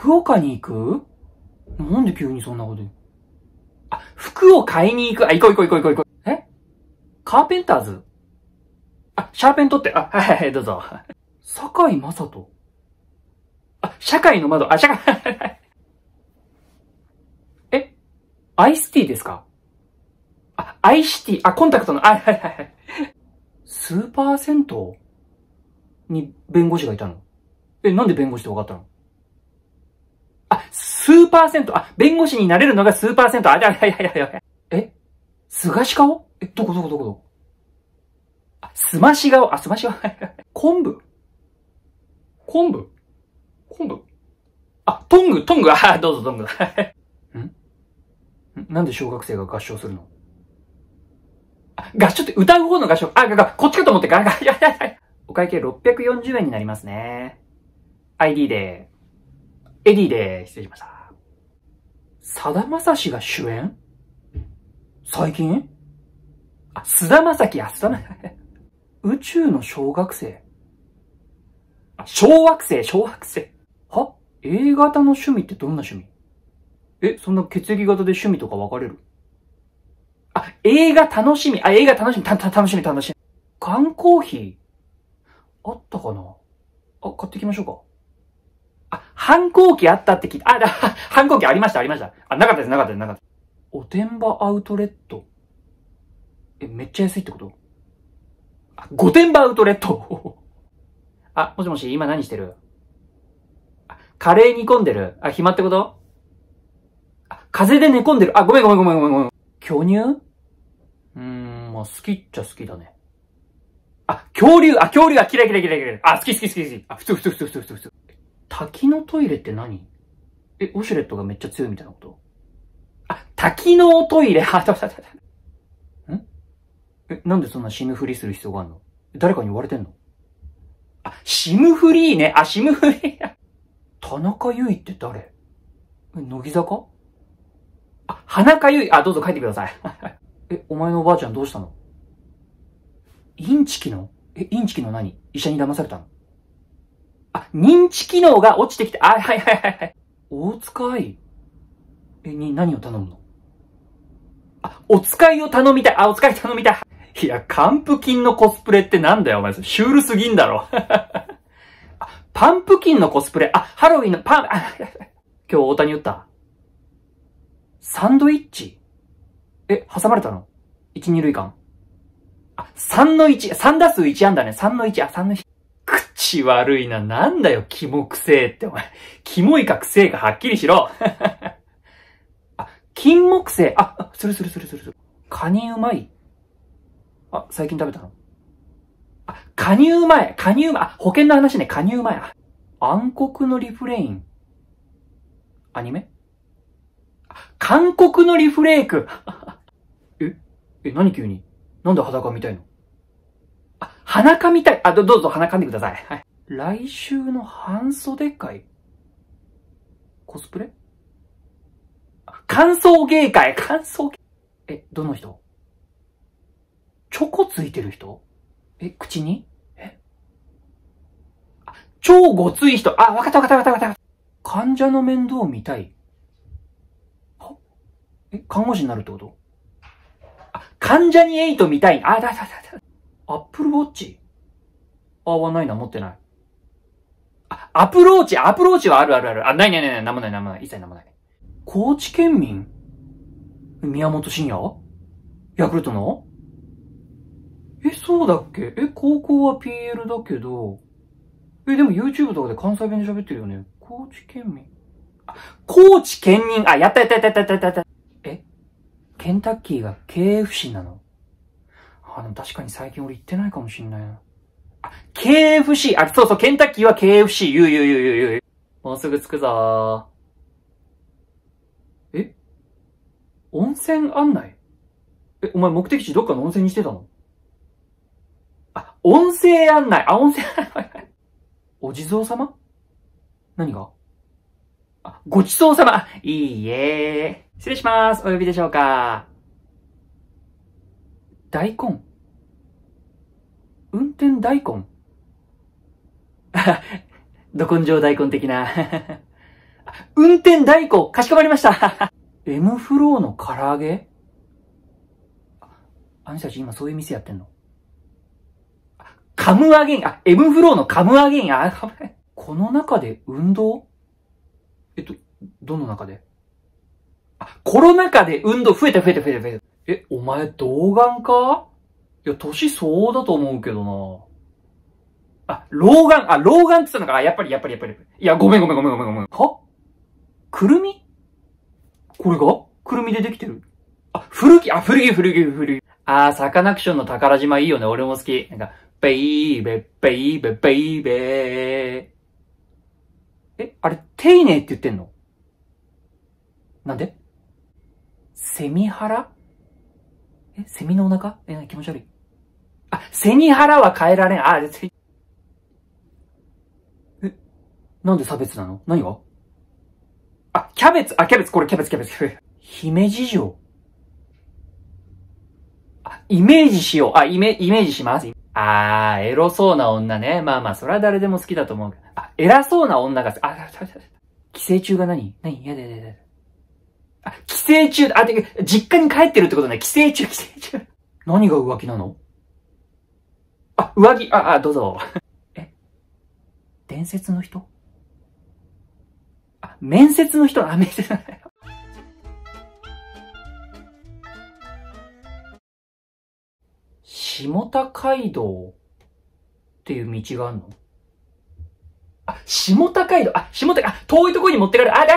福岡に行くなんで急にそんなことあ、服を買いに行く。あ、行こう行こう行こう行こうえカーペンターズあ、シャーペン取って、あ、はいはい、はい、どうぞ。酒井正人あ、社会の窓、あ、社会 えアイスティーですかあ、アイシティ、あ、コンタクトの、あ、はいはいはい。スーパー銭湯に弁護士がいたのえ、なんで弁護士って分かったのあ、数パーセント。あ、弁護士になれるのが数パーセント。あ、いやいやいやいや。え菅氏顔え、どこどこどこどこあ、すまし顔。あ、すまし顔。昆布昆布昆布あ、トング、トング。あ、どうぞトング。んなんで小学生が合唱するのあ、合唱って歌う方の合唱。あ、が、こっちかと思ってガやいや。お会計640円になりますね。ID でエディで失礼しました。さだまさしが主演最近あ、菅田まさき、あ、菅田まさき。宇宙の小学生。あ、小惑星、小惑星。は ?A 型の趣味ってどんな趣味え、そんな血液型で趣味とか分かれるあ、映画楽しみ。あ、映画楽しみ。た、た、楽しみ、楽しみ。缶コーヒーあったかなあ、買ってきましょうか。あ、反抗期あったって聞いた。あ、だ、反抗期ありました、ありました。あ、なかったです、なかったです、なかった。おてんばアウトレット。え、めっちゃ安いってことあ、御殿場アウトレット。あ、もしもし、今何してるあ、カレー煮込んでる。あ、暇ってことあ、風邪で寝込んでる。あ、ごめんごめんごめんごめんごめん。巨乳うーん、まあ好きっちゃ好きだね。あ、恐竜あ、恐竜あ、キラキラキラキラ。あ、好き好き好き好き。あ、普通普通普通普通普通。滝のトイレって何え、ウォシュレットがめっちゃ強いみたいなことあ、滝のトイレ、んえ、なんでそんな死ぬふりする必要があるの誰かに言われてんのあ、シムフリーね。あ、シムフリー。田中優衣って誰乃木坂あ、花中結衣。あ、どうぞ書いてください。え、お前のおばあちゃんどうしたのインチキのえ、インチキの何医者に騙されたの認知機能が落ちてきて、あ、はいはいはいはい。お使いえ、に、何を頼むのあ、お使いを頼みたい。あ、お使い頼みたい。いや、還付金のコスプレってなんだよ、お前。シュールすぎんだろ。パンプキンのコスプレ。あ、ハロウィンのパン、あ、今日大谷打ったサンドイッチえ、挟まれたの一、二塁間。あ、三の一、三打数一安打ね。三の一、あ、三の一。口悪いな。なんだよ、キモくせえって、お前。キモいかくせえかはっきりしろ。あ、金木犀。あ、あ、れそれそれそれそれ。カニうまい。あ、最近食べたのあ、カニうまい。カニうまい。あ、保険の話ね、カニうまい。暗黒のリフレイン。アニメ韓国のリフレイク。え、え、何急になんで裸みたいの鼻かみたい。あ、どうぞ鼻かんでください。はい。来週の半袖会コスプレ感想芸会感想え、どの人チョコついてる人え、口にえあ、超ごつい人あ、わかったわかったわかったわかった。患者の面倒を見たいはえ、看護師になるってことあ、患者にエイト見たいあ、だだだだ。アップルウォッチあ、はないな、持ってない。あ、アプローチ、アプローチはあるあるある。あ、ないないないない、なんもないなんもない。一切なんもない。高知県民宮本慎也ヤクルトのえ、そうだっけえ、高校は PL だけど、え、でも YouTube とかで関西弁で喋ってるよね。高知県民。あ、高知県民あ、やったやったやったやったやったやった。えケンタッキーが経営不振なのあ、でも確かに最近俺行ってないかもしんないな。あ、KFC! あ、そうそう、ケンタッキーは KFC! 言う言う言う言う言う。もうすぐ着くぞー。え温泉案内え、お前目的地どっかの温泉にしてたのあ、音声案内あ、音声案内 お地蔵様何があ、ごちそうさまいいえ。失礼します。お呼びでしょうか大根。運転大根。ど根性大根的な 運転大根かしこまりました !M フローの唐揚げあの人たち今そういう店やってんのカムアゲインあ、M フローのカムアゲインあ、この中で運動えっと、どの中でコロナ禍で運動増えた増えた増えた増えた。え、お前、童顔かいや、年そうだと思うけどな。あ、老眼、あ、老眼って言ったのか。やっぱり、やっぱり、やっぱり。いや、ごめんごめんごめんごめんごめん。はくるみこれがくるみでできてるあ、古着、あ、古着、古着、古着。あー、サカナクションの宝島いいよね。俺も好き。なんか、ベイベ、ベイベ、ベイベー。え、あれ、丁寧って言ってんのなんでセミハラえ、セミのお腹え、気持ち悪い。あ、セミハラは変えられん。あ、せ、え、なんで差別なの何があ、キャベツ、あ、キャベツ、これキャベツ、キャベツ、姫路城あ、イメージしよう。あ、イメ、イメージします。あー、エロそうな女ね。まあまあ、それは誰でも好きだと思うけど。あ、偉そうな女が、あ、寄生虫が何何やだやだやだ。あ、寄生虫、あ、てか、実家に帰ってるってことね。寄生虫、寄生虫。何が浮気なのあ、上着、あ、あ、どうぞ。え伝説の人あ、面接の人あ、面接の人。下田街道っていう道があるのあ、下田街道あ、下田、あ、遠いところに持ってかれる。あ、だ、